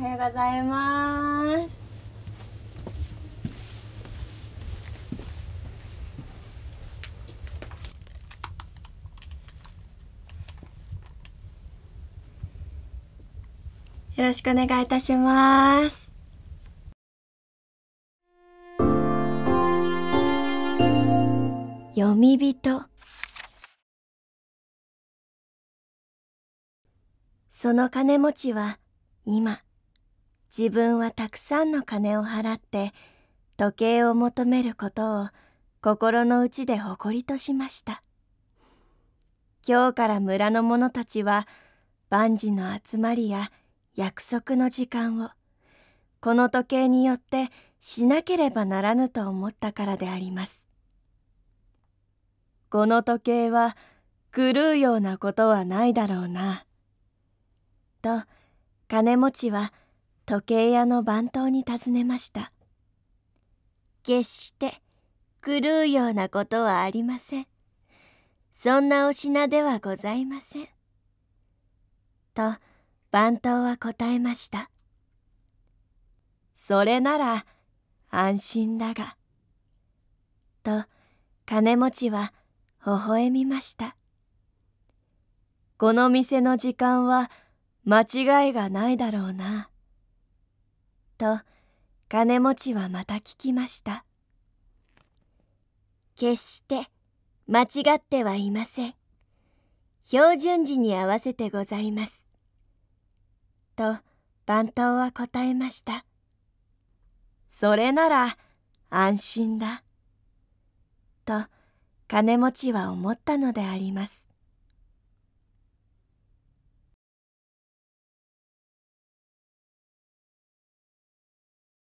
おはようございますよろしくお願いいたします読み人その金持ちは今自分はたくさんの金を払って時計を求めることを心の内で誇りとしました今日から村の者たちは万事の集まりや約束の時間をこの時計によってしなければならぬと思ったからでありますこの時計は狂うようなことはないだろうなと金持ちは時計屋の番頭に尋ねました決して狂うようなことはありませんそんなお品ではございませんと番頭は答えましたそれなら安心だがと金持ちは微笑みましたこの店の時間は間違いがないだろうな。と金持ちはまた聞きました決して間違ってはいません標準時に合わせてございますと番頭は答えましたそれなら安心だと金持ちは思ったのであります